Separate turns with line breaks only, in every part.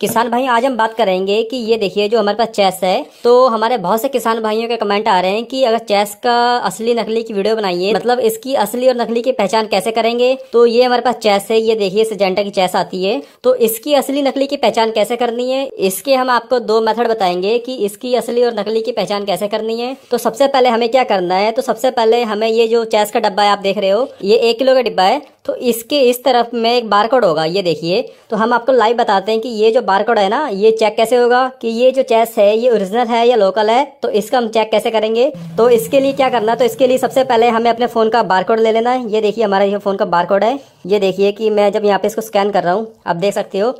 किसान भाई आज हम बात करेंगे कि ये देखिए जो हमारे पास चेस है तो हमारे बहुत से किसान भाइयों के कमेंट आ रहे हैं कि अगर चेस का असली नकली की वीडियो बनाइए मतलब इसकी असली और नकली की पहचान कैसे करेंगे तो ये हमारे पास चेस है ये देखिए सजेंटा की चेस आती है तो इसकी असली नकली की पहचान कैसे करनी है इसके हम आपको दो मेथड बताएंगे कि इसकी असली और नकली की पहचान कैसे करनी है तो सबसे पहले हमें क्या करना है तो सबसे पहले हमें ये जो चेस का डब्बा है आप देख रहे हो ये एक किलो का डिब्बा है तो इसके इस तरफ में एक बार कोड होगा ये देखिए तो हम आपको लाइव बताते हैं कि ये जो बार कोड है ना ये चेक कैसे होगा कि ये जो चेस है ये ओरिजिनल है या लोकल है तो इसका हम चेक कैसे करेंगे तो इसके लिए क्या करना तो इसके लिए सबसे पहले हमें अपने फ़ोन का बार कोड ले लेना है ये देखिए हमारा ये फ़ोन का बार कोड है ये देखिए कि मैं जब यहाँ पे इसको स्कैन कर रहा हूँ आप देख सकते हो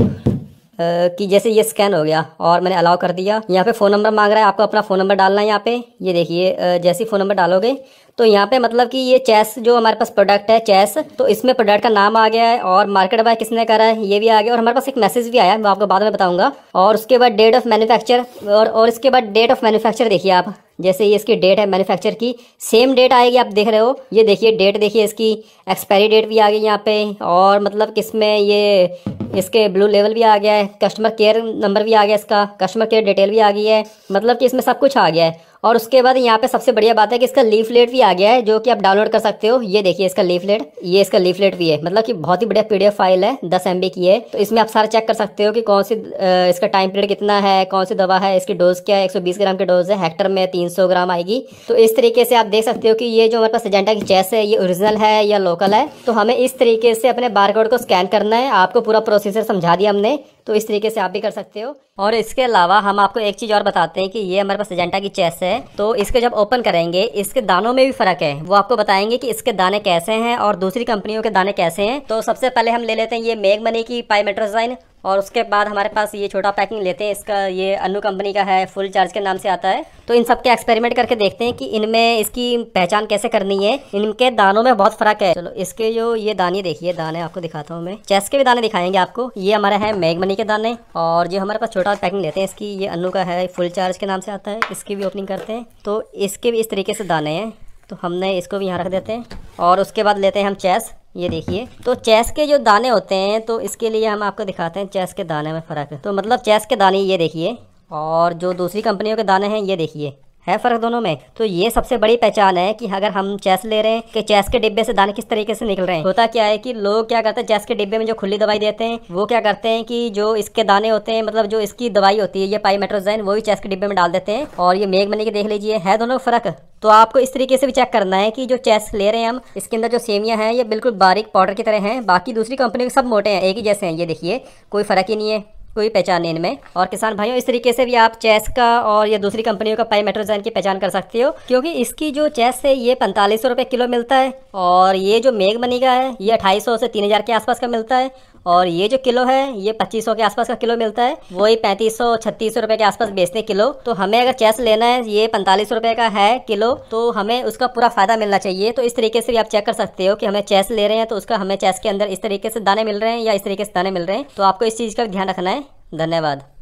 कि जैसे ये स्कैन हो गया और मैंने अलाउ कर दिया यहाँ पे फ़ोन नंबर मांग रहा है आपको अपना फ़ोन नंबर डालना है यहाँ पे ये देखिए जैसे फ़ोन नंबर डालोगे तो यहाँ पे मतलब कि ये चेस जो हमारे पास प्रोडक्ट है चेस तो इसमें प्रोडक्ट का नाम आ गया है और मार्केट बाय किसने करा है ये भी आ गया और हमारे पास एक मैसेज भी आया है मैं आपको बाद में बताऊँगा और उसके बाद डेट ऑफ मैन्युफैक्चर और, और इसके बाद डेट ऑफ मैन्युफैक्चर देखिए आप जैसे ये इसकी डेट है मैन्युफैक्चर की सेम डेट आएगी आप देख रहे हो ये देखिए डेट देखिए इसकी एक्सपायरी डेट भी आ गई यहाँ पे और मतलब किसमें ये इसके ब्लू लेवल भी आ गया है कस्टमर केयर नंबर भी आ गया इसका कस्टमर केयर डिटेल भी आ गई है मतलब कि इसमें सब कुछ आ गया है और उसके बाद यहाँ पे सबसे बढ़िया बात है कि इसका लीफलेट भी आ गया है जो कि आप डाउनलोड कर सकते हो ये देखिए इसका लीफलेट ये इसका लीफलेट भी है मतलब कि बहुत ही बढ़िया पीडीएफ फाइल है दस एम की है तो इसमें आप सारा चेक कर सकते हो कि कौन सी इसका टाइम पीरियड कितना है कौन सी दवा है इसकी डोज क्या है एक ग्राम की डोज है हेक्टर में तीन 300 ग्राम आएगी तो इस तरीके से आप देख सकते हो कि ये जो हमारे पास सजेंटा की चेस है ये ओरिजिनल है या लोकल है तो हमें इस तरीके से अपने बारकोड को स्कैन करना है आपको पूरा प्रोसीजर समझा दिया हमने तो इस तरीके से आप भी कर सकते हो और इसके अलावा हम आपको एक चीज़ और बताते हैं कि ये हमारे पास सजेंटा की चेस है तो इसके जब ओपन करेंगे इसके दानों में भी फ़र्क है वो आपको बताएंगे कि इसके दाने कैसे हैं और दूसरी कंपनियों के दाने कैसे हैं तो सबसे पहले हम ले लेते हैं ये मेग मनी की पाई मेट्रोजाइन और उसके बाद हमारे पास ये छोटा पैकिंग लेते हैं इसका ये अनु कंपनी का है फुल चार्ज के नाम से आता है तो इन सब के एक्सपेरिमेंट करके देखते हैं कि इनमें इसकी पहचान कैसे करनी है इनके दानों में बहुत फ़र्क है चलो इसके जो ये दाने देखिए दाने आपको दिखाता हूँ मैं चेस के भी दाने दिखाएंगे आपको ये हमारा है मैगमनी के दाने और जो हमारे पास छोटा पैकिंग लेते हैं इसकी ये अनु का है फुल चार्ज के नाम से आता है इसकी भी ओपनिंग करते हैं तो इसके भी इस तरीके से दाने हैं तो हमने इसको भी यहाँ रख देते हैं और उसके बाद लेते हैं हम चेस ये देखिए तो चेस के जो दाने होते हैं तो इसके लिए हम आपको दिखाते हैं चेस के दाने में फ़र्क तो मतलब चेस के दाने ये देखिए और जो दूसरी कंपनियों के दाने हैं ये देखिए है फ़र्क दोनों में तो ये सबसे बड़ी पहचान है कि अगर हम चेस ले रहे हैं कि चेस के डिब्बे से दाने किस तरीके से निकल रहे हैं होता क्या है कि लोग क्या करते हैं चेस के डिब्बे में जो खुली दवाई देते हैं वो क्या करते हैं कि जो इसके दाने होते हैं मतलब जो इसकी दवाई होती है ये पाईमेट्रोजैन वो भी चेस के डिब्बे में डाल देते हैं और ये मेघ मनी के देख लीजिए है दोनों फ़र्क तो आपको इस तरीके से भी चेक करना है कि जो चेस ले रहे हैं हम इसके अंदर जो सेमियाँ हैं ये बिल्कुल बारीक पाउडर की तरह हैं बाकी दूसरी कंपनी के सब मोटे हैं एक ही जैसे हैं ये देखिए कोई फ़र्क ही नहीं है कोई पहचान नहीं इनमें और किसान भाइयों इस तरीके से भी आप चेस का और या दूसरी कंपनियों का पाई मेट्रोजैन की पहचान कर सकते हो क्योंकि इसकी जो चेस है ये पैंतालीस सौ किलो मिलता है और ये जो मेघ मनी का है ये अठाईस से तीन के आसपास का मिलता है और ये जो किलो है ये पच्चीस के आसपास का किलो मिलता है वही पैंतीस सौ छत्तीस रुपए के आसपास बेचते किलो तो हमें अगर चेस लेना है ये पैंतालीस रुपए का है किलो तो हमें उसका पूरा फायदा मिलना चाहिए तो इस तरीके से भी आप चेक कर सकते हो कि हमें चेस ले रहे हैं तो उसका हमें चेस के अंदर इस तरीके से दाने मिल रहे हैं या इस तरीके से दाने मिल रहे हैं तो आपको इस चीज़ का ध्यान रखना है धन्यवाद